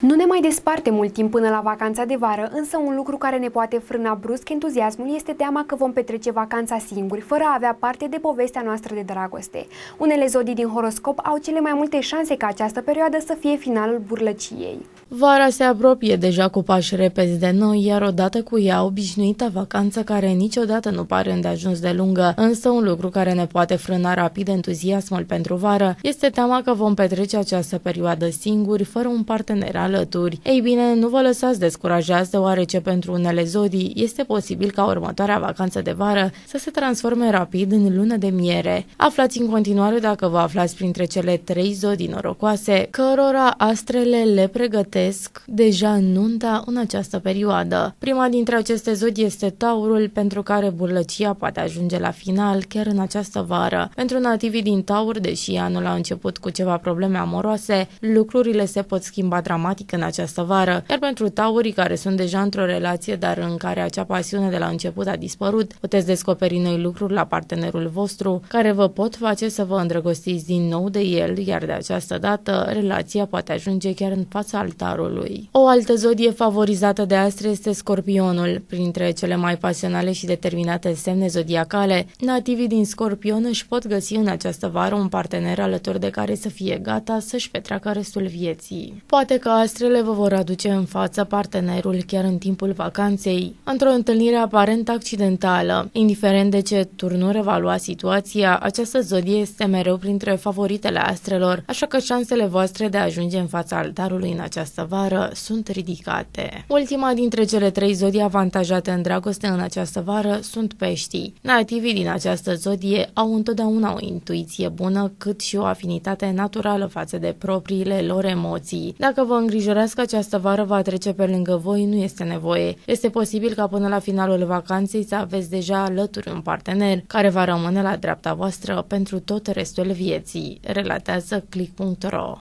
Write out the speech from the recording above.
Nu ne mai desparte mult timp până la vacanța de vară, însă un lucru care ne poate frâna brusc entuziasmul este teama că vom petrece vacanța singuri, fără a avea parte de povestea noastră de dragoste. Unele zodii din horoscop au cele mai multe șanse ca această perioadă să fie finalul burlăciei. Vara se apropie deja cu pași repezi de noi, iar odată cu ea obișnuită vacanță care niciodată nu pare îndeajuns de lungă, însă un lucru care ne poate frâna rapid entuziasmul pentru vară este teama că vom petrece această perioadă singuri, fără un partener al alături. Ei bine, nu vă lăsați descurajați, deoarece pentru unele zodii este posibil ca următoarea vacanță de vară să se transforme rapid în lună de miere. Aflați în continuare dacă vă aflați printre cele trei zodii norocoase, cărora astrele le pregătesc deja nunta în această perioadă. Prima dintre aceste zodii este Taurul, pentru care burlăcia poate ajunge la final chiar în această vară. Pentru nativii din Taur, deși anul a început cu ceva probleme amoroase, lucrurile se pot schimba dramatic dramatică în această vară, iar pentru taurii care sunt deja într-o relație, dar în care acea pasiune de la început a dispărut, puteți descoperi noi lucruri la partenerul vostru care vă pot face să vă îndrăgostiți din nou de el, iar de această dată relația poate ajunge chiar în fața altarului. O altă zodie favorizată de astre este scorpionul. Printre cele mai pasionale și determinate semne zodiacale, nativii din scorpion își pot găsi în această vară un partener alături de care să fie gata să-și petreacă restul vieții. Poate că Voastrele vă vor aduce în fața partenerul chiar în timpul vacanței, într-o întâlnire aparent accidentală. Indiferent de ce turnură va lua situația, această zodie este mereu printre favoritele astrelor, așa că șansele voastre de a ajunge în fața altarului în această vară sunt ridicate. Ultima dintre cele trei zodii avantajate în dragoste în această vară sunt peștii. Nativii din această zodie au întotdeauna o intuiție bună, cât și o afinitate naturală față de propriile lor emoții. Dacă vă îngrijați îngrijorați că această vară va trece pe lângă voi nu este nevoie. Este posibil ca până la finalul vacanței să aveți deja alături un partener care va rămâne la dreapta voastră pentru tot restul vieții, relatează click.ro.